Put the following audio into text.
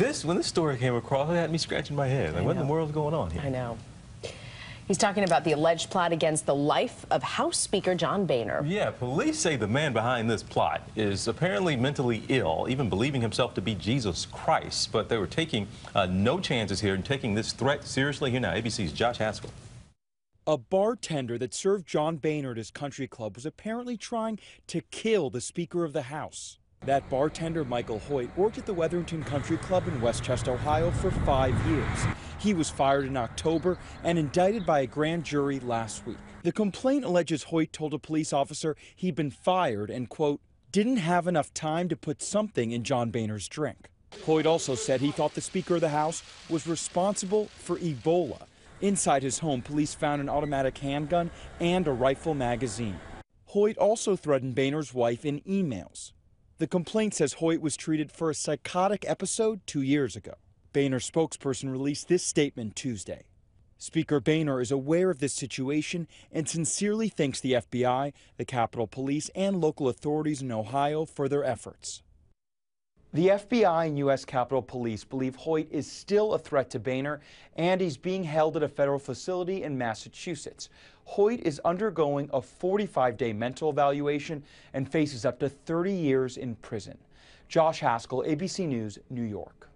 this, when this story came across, it had me scratching my head. Like, what in the world's going on here? I know. He's talking about the alleged plot against the life of House Speaker John Boehner. Yeah, police say the man behind this plot is apparently mentally ill, even believing himself to be Jesus Christ. But they were taking uh, no chances here and taking this threat seriously. Here now, ABC's Josh Haskell. A bartender that served John Boehner at his country club was apparently trying to kill the Speaker of the House. That bartender, Michael Hoyt, worked at the Wetherington Country Club in Westchester, Ohio for five years. He was fired in October and indicted by a grand jury last week. The complaint alleges Hoyt told a police officer he'd been fired and, quote, didn't have enough time to put something in John Boehner's drink. Hoyt also said he thought the Speaker of the House was responsible for Ebola. Inside his home, police found an automatic handgun and a rifle magazine. Hoyt also threatened Boehner's wife in emails. The complaint says Hoyt was treated for a psychotic episode two years ago. Boehner spokesperson released this statement Tuesday. Speaker Boehner is aware of this situation and sincerely thanks the FBI, the Capitol Police, and local authorities in Ohio for their efforts. The FBI and U.S. Capitol Police believe Hoyt is still a threat to Boehner and he's being held at a federal facility in Massachusetts. Hoyt is undergoing a 45 day mental evaluation and faces up to 30 years in prison. Josh Haskell, ABC News, New York.